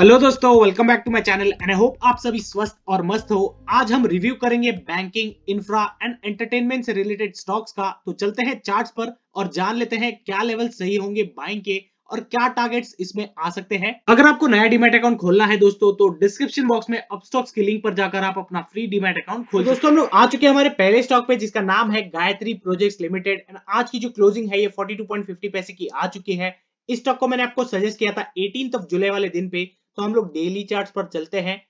hello दोस्तों welcome back to my channel and I hope आप सभी स्वस्थ और मस्त हो आज हम रिव्यू करेंगे बैंकिंग इंफ्रा एंड एंटरटेनमेंट से रिलेटेड स्टॉक्स का तो चलते हैं चार्ट्स पर और जान लेते हैं क्या लेवल सही होंगे बाइंग के और क्या टारगेट्स इसमें आ सकते हैं अगर आपको नया डीमेट अकाउंट खोलना है दोस्तों तो डिस्क्रिप्शन बॉक्स में अपस्टॉक्स के लिंक पर जाकर आप अपना फ्री डीमेट अकाउंट खोल दोस्तों हम लोग आ चुके हैं हमारे पहले स्टॉक पे जिसका नाम है गायत्री प्रोजेक्ट्स लिमिटेड एंड आज की जो क्लोजिंग है ये फोर्टी पैसे की आ चुकी है इस स्टॉक को मैंने आपको सजेस्ट किया था एटीन जुलाई वाले दिन पे तो हम लोग डेली चार्ट पर चलते हैं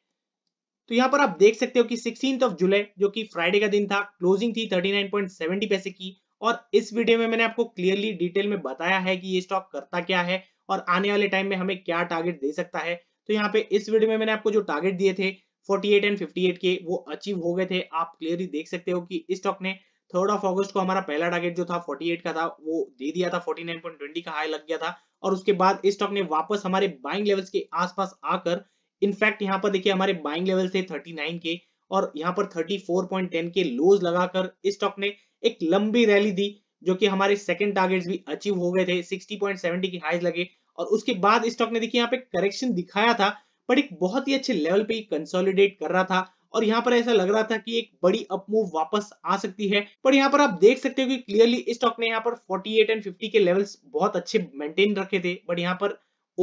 तो यहाँ पर आप देख सकते हो कि सिक्सटीन ऑफ जुलाई जो कि फ्राइडे का दिन था क्लोजिंग थी 39.70 पैसे की और इस वीडियो में मैंने आपको क्लियरली डिटेल में बताया है कि ये स्टॉक करता क्या है और आने वाले टाइम में हमें क्या टारगेट दे सकता है तो यहाँ पे इस वीडियो में मैंने आपको जो टारगेट दिए थे 48 एंड 58 के वो अचीव हो गए थे आप क्लियरली देख सकते हो कि इस स्टॉक ने थर्ड ऑफ ऑगस्ट को हमारा पहला टारगेट जो था 48 का था वो दे दिया था 49.20 का हाई लग गया था और उसके बाद इस स्टॉक ने वापस हमारे बाइंग लेवल्स के आसपास आकर इनफैक्ट यहाँ पर देखिए हमारे बाइंग लेवल थे 39 के और यहाँ पर 34.10 के लोज लगाकर इस स्टॉक ने एक लंबी रैली दी जो कि हमारे सेकंड टारगेट्स भी अचीव हो गए थे 60.70 की हाइज लगे और उसके बाद इस स्टॉक ने देखिए यहाँ पे करेक्शन दिखाया था बट एक बहुत ही अच्छे लेवल पे कंसोलिडेट कर रहा था और यहाँ पर ऐसा लग रहा था कि एक बड़ी अपमूव वापस आ सकती है पर यहाँ पर आप देख सकते हो कि क्लियरली इस स्टॉक ने यहाँ पर 48 एंड फिफ्टी के लेवल्स बहुत अच्छे मेंटेन रखे थे बट यहाँ पर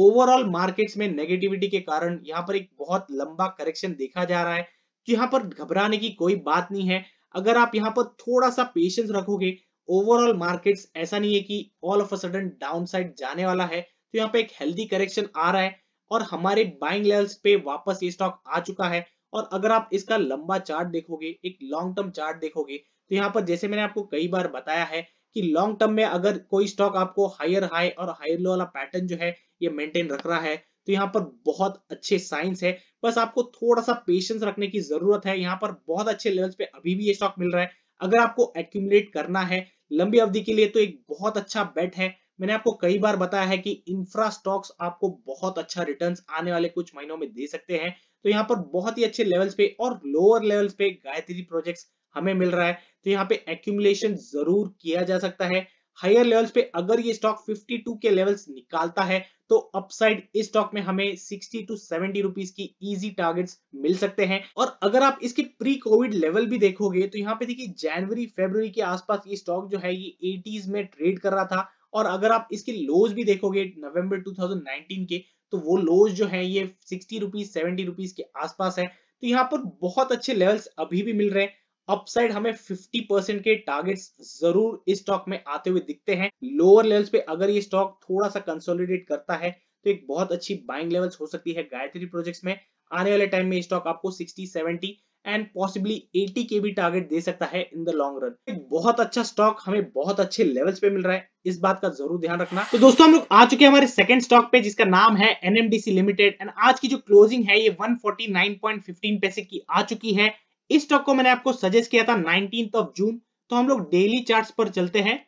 ओवरऑल मार्केट्स में नेगेटिविटी के कारण यहाँ पर एक बहुत लंबा करेक्शन देखा जा रहा है तो यहाँ पर घबराने की कोई बात नहीं है अगर आप यहाँ पर थोड़ा सा पेशेंस रखोगे ओवरऑल मार्केट्स ऐसा नहीं है कि all of a sudden downside जाने वाला है तो यहाँ पे एक हेल्दी करेक्शन आ रहा है और हमारे बाइंग लेवल्स पे वापस ये स्टॉक आ चुका है और अगर आप इसका लंबा चार्ट देखोगे एक लॉन्ग टर्म चार्ट देखोगे तो यहाँ पर जैसे मैंने आपको कई बार बताया है कि लॉन्ग टर्म में अगर कोई स्टॉक आपको हायर हाई और हायर लो वाला पैटर्न जो है ये मेंटेन रख रहा है तो यहाँ पर बहुत अच्छे साइंस है बस आपको थोड़ा सा पेशेंस रखने की जरूरत है यहाँ पर बहुत अच्छे लेवल्स पे अभी भी ये स्टॉक मिल रहा है अगर आपको एक्यूमुलेट करना है लंबी अवधि के लिए तो एक बहुत अच्छा बेट है मैंने आपको कई बार बताया है कि इंफ्रा स्टॉक्स आपको बहुत अच्छा रिटर्न्स आने वाले कुछ महीनों में दे सकते हैं तो यहाँ पर बहुत ही अच्छे लेवल्स पे और लोअर लेवल्स पे गायत्री प्रोजेक्ट्स हमें मिल रहा है तो यहाँ पे एक्यूमुलेशन जरूर किया जा सकता है हायर लेवल्स पे अगर ये स्टॉक 52 के लेवल्स निकालता है तो अपसाइड इस स्टॉक में हमें 60 टू 70 रुपीस की इजी टारगेट्स मिल सकते हैं और अगर आप इसके प्री कोविड लेवल भी देखोगे तो यहाँ पे देखिए जनवरी फेब्रवरी के आसपास ये स्टॉक जो है ये 80s में ट्रेड कर रहा था और अगर आप इसके लोज भी देखोगे नवंबर 2019 के तो वो लोज जो है ये सिक्सटी रुपीज सेवेंटी रुपीज के आसपास है तो यहाँ पर बहुत अच्छे लेवल्स अभी भी मिल रहे हैं अपसाइड हमें 50 परसेंट के टारगेट्स जरूर इस स्टॉक में आते हुए दिखते हैं लोअर लेवल्स पे अगर ये स्टॉक थोड़ा सा कंसोलिडेट करता है तो एक बहुत अच्छी बाइंग लेवल्स हो सकती है गायत्री प्रोजेक्ट्स में आने वाले टाइम में स्टॉक आपको सिक्सटी सेवेंटी एंड पॉसिबली 80 के भी टारगेट दे सकता है इन द लॉन्ग रन एक बहुत अच्छा स्टॉक हमें बहुत अच्छे लेवल्स पे मिल रहा है इस बात का जरूर ध्यान रखना तो दोस्तों हम लोग आ चुके हैं हमारे सेकंड स्टॉक पे जिसका नाम है एनएमडीसी लिमिटेड एंड आज की जो क्लोजिंग है ये 149.15 पैसे की आ चुकी है इस स्टॉक को मैंने आपको सजेस्ट किया था नाइनटीन ऑफ जून तो हम लोग डेली चार्ट पर चलते हैं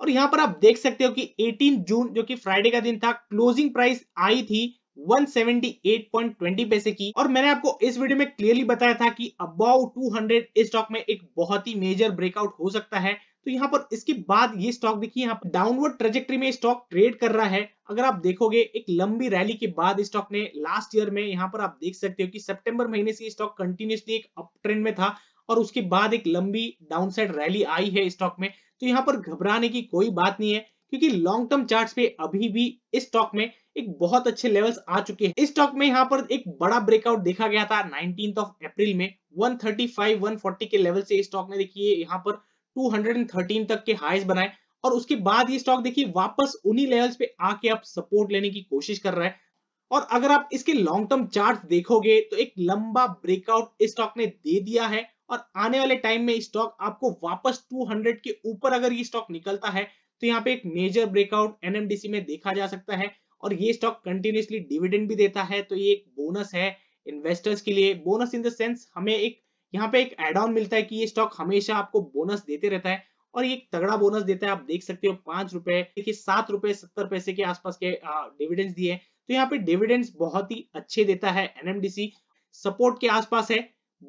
और यहाँ पर आप देख सकते हो कि 18 जून जो कि फ्राइडे का दिन था क्लोजिंग प्राइस आई थी 178.20 पैसे की और मैंने आपको इस वीडियो में क्लियरली बताया था कि अबाउ 200 इस स्टॉक में एक बहुत ही मेजर ब्रेकआउट हो सकता है तो यहाँ पर इसके बाद ये स्टॉक देखिए यहाँ पर डाउनवर्ड ट्रेजेक्ट्री में स्टॉक ट्रेड कर रहा है अगर आप देखोगे एक लंबी रैली के बाद स्टॉक ने लास्ट ईयर में यहाँ पर आप देख सकते हो कि सेप्टेम्बर महीने से स्टॉक कंटिन्यूसली एक अप ट्रेंड में था और उसके बाद एक लंबी डाउनसाइड रैली आई है स्टॉक में तो यहाँ पर घबराने की कोई बात नहीं है क्योंकि लॉन्ग टर्म चार्ट पे अभी भी इस स्टॉक में एक बहुत अच्छे लेवल्स आ चुके हैं इस स्टॉक में यहाँ पर एक बड़ा ब्रेकआउट देखा गया था नाइनटीन ऑफ अप्रैल में 135 140 के लेवल से स्टॉक ने देखिए यहाँ पर 213 तक के हाइस बनाए और उसके बाद ये स्टॉक देखिए वापस उन्हीं लेवल्स पे आके आप सपोर्ट लेने की कोशिश कर रहा है और अगर आप इसके लॉन्ग टर्म चार्ट देखोगे तो एक लंबा ब्रेकआउट इस स्टॉक ने दे दिया है और आने वाले टाइम में स्टॉक आपको वापस 200 के ऊपर अगर ये स्टॉक निकलता है तो यहाँ पे एक मेजर ब्रेकआउट एनएमडीसी में देखा जा सकता है और ये स्टॉक कंटिन्यूसली डिविडेंड भी देता है तो ये एक बोनस है इन्वेस्टर्स के लिए बोनस इन द सेंस हमें एक यहाँ पे एक एड ऑन मिलता है कि ये स्टॉक हमेशा आपको बोनस देते रहता है और ये तगड़ा बोनस देता है आप देख सकते हो पांच रुपए देखिए सात रुपए सत्तर पैसे के आसपास के डिविडेंड्स दिए तो यहाँ पे डिविडेंड्स बहुत ही अच्छे देता है एनएमडीसी सपोर्ट के आसपास है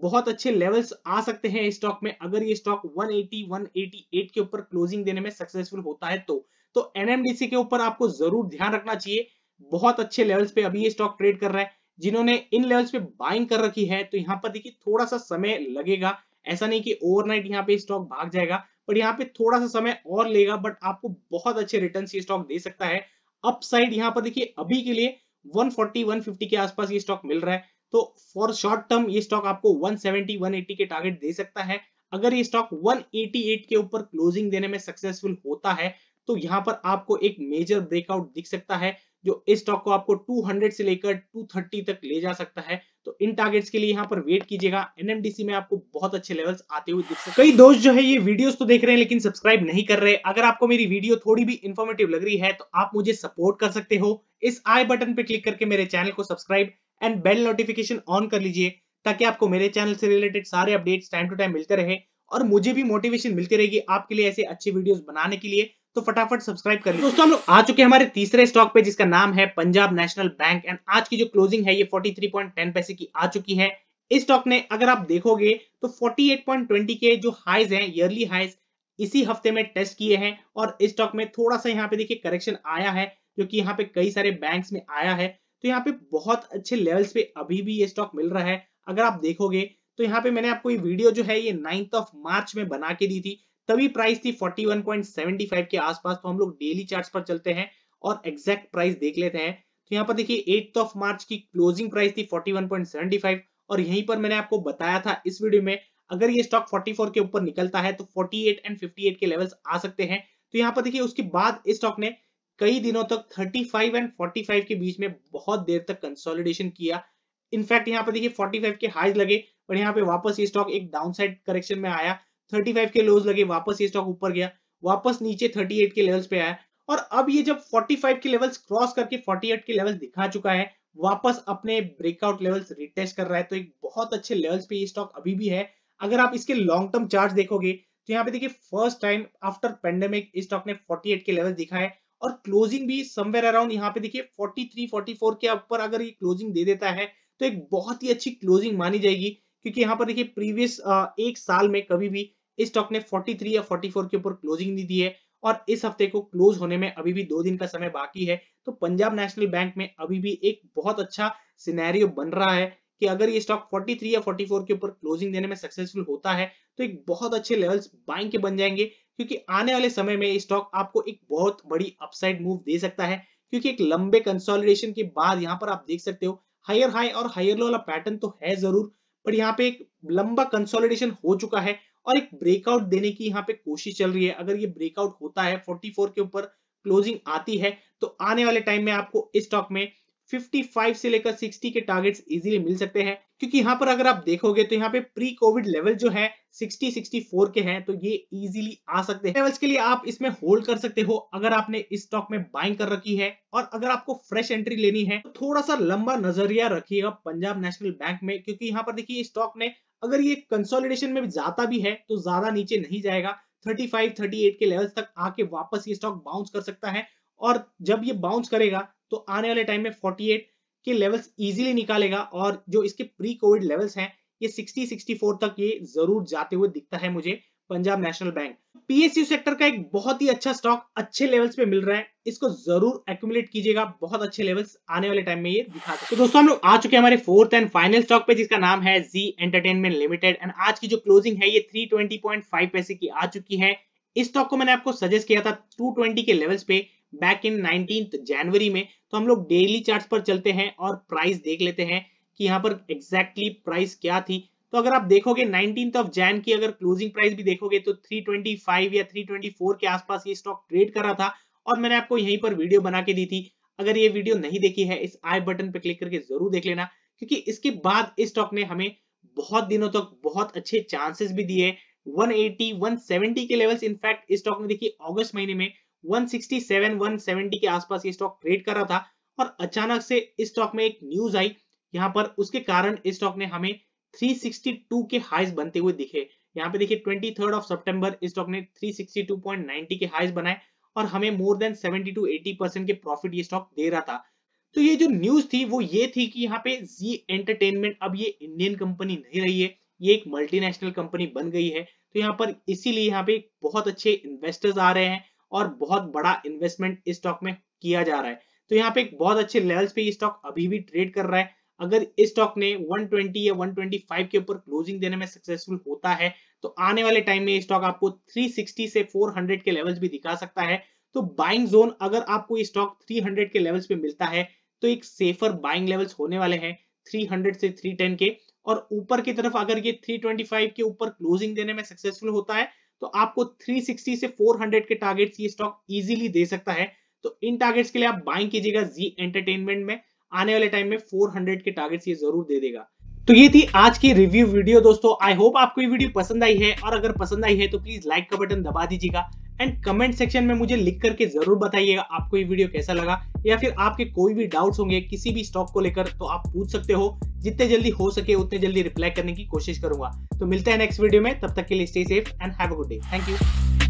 बहुत अच्छे लेवल्स आ सकते हैं स्टॉक में अगर ये स्टॉक 180 188 के ऊपर क्लोजिंग देने में सक्सेसफुल होता है तो तो एनएमडीसी के ऊपर आपको जरूर ध्यान रखना चाहिए बहुत अच्छे लेवल्स पे अभी ये स्टॉक ट्रेड कर रहा है जिन्होंने इन लेवल्स पे बाइंग कर रखी है तो यहाँ पर देखिए थोड़ा सा समय लगेगा ऐसा नहीं कि ओवरनाइट यहाँ पे स्टॉक भाग जाएगा बट यहाँ पे थोड़ा सा समय और लेगा बट आपको बहुत अच्छे रिटर्न ये स्टॉक दे सकता है अपसाइड यहाँ पर देखिए अभी के लिए 140 150 के आसपास ये स्टॉक मिल रहा है तो फॉर शॉर्ट टर्म ये स्टॉक आपको 170 180 के टारगेट दे सकता है अगर ये स्टॉक 188 के ऊपर क्लोजिंग देने में सक्सेसफुल होता है तो यहाँ पर आपको एक मेजर ब्रेकआउट दिख सकता है जो इस स्टॉक को आपको 200 से लेकर 230 तक ले जा सकता है तो इन टारगेट्स के लिए यहाँ पर वेट कीजिएगा एनएमडीसी में आपको बहुत अच्छे लेवल्स आते हुए दिख सकते कई दोस्त जो है ये वीडियोस तो देख रहे हैं लेकिन सब्सक्राइब नहीं कर रहे अगर आपको मेरी वीडियो थोड़ी भी इन्फॉर्मेटिव लग रही है तो आप मुझे सपोर्ट कर सकते हो इस आई बटन पे क्लिक करके मेरे चैनल को subscribe and bell notification on कर लीजिए ताकि आपको मेरे चैनल से रिलेटेड सारे अपडेट्स टाइम टू टाइम मिलते रहे और मुझे भी मोटिवेशन मिलती रहेगी आपके लिए ऐसे अच्छे वीडियोस बनाने के लिए तो फटाफट सब्सक्राइब कर दोस्तों हम लोग आ चुके हैं हमारे तीसरे स्टॉक पे जिसका नाम है पंजाब नेशनल बैंक एंड आज की जो क्लोजिंग है ये 43.10 पैसे की आ चुकी है इस स्टॉक ने अगर आप देखोगे तो 48.20 के जो हाइज हैं ईयरली हाइज इसी हफ्ते में टेस्ट किए हैं और इस स्टॉक में थोड़ा सा यहाँ पे देखिए करेक्शन आया है जो कि यहाँ पे कई सारे बैंक्स में आया है तो यहाँ पे बहुत अच्छे लेवल्स पे अभी भी ये स्टॉक मिल रहा है अगर आप देखोगे तो यहाँ पे मैंने आपको ये वीडियो जो है ये नाइन्थ ऑफ मार्च में बना के दी थी तभी प्राइस थी 41.75 के आसपास तो हम लोग डेली चार्ट्स पर चलते हैं और एग्जैक्ट प्राइस देख लेते हैं तो यहाँ पर देखिए एट ऑफ मार्च की क्लोजिंग प्राइस थी 41.75 और यहीं पर मैंने आपको बताया था इस वीडियो में अगर ये स्टॉक 44 के ऊपर निकलता है तो 48 एंड 58 के लेवल्स आ सकते हैं तो यहाँ पर देखिए उसके बाद इस स्टॉक ने कई दिनों तक 35 एंड 45 के बीच में बहुत देर तक कंसोलिडेशन किया इनफैक्ट यहाँ पर देखिए 45 के हाइज लगे और यहाँ पे वापस ये स्टॉक एक डाउनसाइड करेक्शन में आया 35 के लोज लगे वापस ये स्टॉक ऊपर गया वापस नीचे 38 के लेवल्स पे आया और अब ये जब 45 के लेवल्स क्रॉस करके 48 के लेवल्स दिखा चुका है वापस अपने ब्रेकआउट लेवल्स रिटेस्ट कर रहा है तो एक बहुत अच्छे लेवल्स पे ये स्टॉक अभी भी है अगर आप इसके लॉन्ग टर्म चार्ज देखोगे तो यहाँ पे देखिए फर्स्ट टाइम आफ्टर पेंडेमिक इस स्टॉक ने फोर्टी के लेवल है और क्लोजिंग भी समवेयर अराउंड यहाँ पे देखिए 43 44 के ऊपर अगर ये क्लोजिंग दे देता है तो एक बहुत ही अच्छी क्लोजिंग मानी जाएगी क्योंकि यहाँ पर देखिए प्रीवियस एक साल में कभी भी इस स्टॉक ने 43 या 44 के ऊपर क्लोजिंग नहीं दी है और इस हफ्ते को क्लोज होने में अभी भी दो दिन का समय बाकी है तो पंजाब नेशनल बैंक में अभी भी एक बहुत अच्छा सिनेरियो बन रहा है कि अगर ये स्टॉक 43 या 44 के ऊपर क्लोजिंग देने में सक्सेसफुल होता है तो एक बहुत अच्छे लेवल्स बाइंग के बन जाएंगे क्योंकि आने वाले समय में ये स्टॉक आपको एक बहुत बड़ी अपसाइड मूव दे सकता है क्योंकि एक लंबे कंसोलिडेशन के बाद यहाँ पर आप देख सकते हो हायर हाई और हायर लो वाला पैटर्न तो है जरूर पर यहाँ पे एक लंबा कंसोलिडेशन हो चुका है और एक ब्रेकआउट देने की यहाँ पे कोशिश चल रही है अगर ये ब्रेकआउट होता है 44 के ऊपर क्लोजिंग आती है तो आने वाले टाइम में आपको इस स्टॉक में 55 से लेकर 60 के टारगेट्स इजीली मिल सकते हैं क्योंकि यहाँ पर अगर आप देखोगे तो यहाँ पे प्री कोविड लेवल जो है 60 64 के हैं तो ये इजीली आ सकते हैं लेवल्स के लिए आप इसमें होल्ड कर सकते हो अगर आपने इस स्टॉक में बाइंग कर रखी है और अगर आपको फ्रेश एंट्री लेनी है तो थोड़ा सा लंबा नजरिया रखिएगा पंजाब नेशनल बैंक में क्योंकि यहाँ पर देखिए स्टॉक ने अगर ये कंसोलिडेशन में जाता भी है तो ज्यादा नीचे नहीं जाएगा 35, 38 के लेवल्स तक आके वापस ये स्टॉक बाउंस कर सकता है और जब ये बाउंस करेगा तो आने वाले टाइम में 48 के लेवल्स इजीली निकालेगा और जो इसके प्री कोविड लेवल्स हैं ये 60 64 तक ये जरूर जाते हुए दिखता है मुझे पंजाब नेशनल बैंक पीएसयू सेक्टर का एक बहुत ही अच्छा स्टॉक अच्छे लेवल्स पे मिल रहा है इसको जरूर एक्यूमुलेट कीजिएगा बहुत अच्छे लेवल्स आने वाले टाइम में ये दिखा तो दोस्तों हम लोग आ चुके हैं हमारे फोर्थ एंड फाइनल स्टॉक पे जिसका नाम है जी एंटरटेनमेंट लिमिटेड एंड आज की जो क्लोजिंग है ये 320.5 पैसे की आ चुकी है इस स्टॉक को मैंने आपको सजेस्ट किया था 220 के लेवल्स पे बैक इन नाइनटीन जनवरी में तो हम लोग डेली चार्ट पर चलते हैं और प्राइस देख लेते हैं कि यहाँ पर एग्जैक्टली exactly प्राइस क्या थी तो अगर आप देखोगे नाइनटीन ऑफ जैन की अगर क्लोजिंग प्राइस भी देखोगे तो 325 या 324 के आसपास ये स्टॉक ट्रेड कर रहा था और मैंने आपको यहीं पर वीडियो बना के दी थी अगर ये वीडियो नहीं देखी है इस आई बटन पर क्लिक करके जरूर देख लेना क्योंकि इसके बाद इस स्टॉक ने हमें बहुत दिनों तक तो बहुत अच्छे चांसेस भी दिए 180, 170 के लेवल्स इनफैक्ट इस स्टॉक ने देखिए अगस्त महीने में 167 170 के आसपास ये स्टॉक ट्रेड कर रहा था और अचानक से इस स्टॉक में एक न्यूज आई यहाँ पर उसके कारण इस स्टॉक ने हमें 362 के हाइस बनते हुए दिखे यहाँ पे देखिए 23rd ऑफ सितंबर इस स्टॉक ने 362.90 के हाइस बनाए और हमें मोर देन 70 टू 80 परसेंट के प्रॉफिट ये स्टॉक दे रहा था तो ये जो न्यूज थी वो ये थी कि यहाँ पे जी एंटरटेनमेंट अब ये इंडियन कंपनी नहीं रही है ये एक मल्टीनेशनल कंपनी बन गई है तो यहाँ पर इसीलिए यहाँ पे बहुत अच्छे इन्वेस्टर्स आ रहे हैं और बहुत बड़ा इन्वेस्टमेंट इस स्टॉक में किया जा रहा है तो यहाँ पे एक बहुत अच्छे लेवल्स पे स्टॉक अभी भी ट्रेड कर रहा है अगर इस स्टॉक ने 120 या 125 के ऊपर क्लोजिंग देने में सक्सेसफुल होता है तो आने वाले टाइम में स्टॉक आपको 360 से 400 के लेवल्स भी दिखा सकता है तो बाइंग जोन अगर आपको स्टॉक 300 के लेवल्स पे मिलता है तो एक सेफर बाइंग लेवल्स होने वाले हैं 300 से 310 के और ऊपर की तरफ अगर ये 325 के ऊपर क्लोजिंग देने में सक्सेसफुल होता है तो आपको 360 से 400 के टारगेट्स ये स्टॉक इजीली दे सकता है तो इन टारगेट्स के लिए आप बाइंग कीजिएगा जी एंटरटेनमेंट में आने वाले टाइम में 400 के टारगेट्स ये जरूर दे देगा तो ये थी आज की रिव्यू वीडियो दोस्तों आई होप आपको ये वीडियो पसंद आई है और अगर पसंद आई है तो प्लीज लाइक का बटन दबा दीजिएगा एंड कमेंट सेक्शन में मुझे लिख करके जरूर बताइएगा आपको ये वीडियो कैसा लगा या फिर आपके कोई भी डाउट्स होंगे किसी भी स्टॉक को लेकर तो आप पूछ सकते हो जितने जल्दी हो सके उतने जल्दी रिप्लाई करने की कोशिश करूंगा तो मिलते हैं नेक्स्ट वीडियो में तब तक के लिए stay safe and have a good day thank you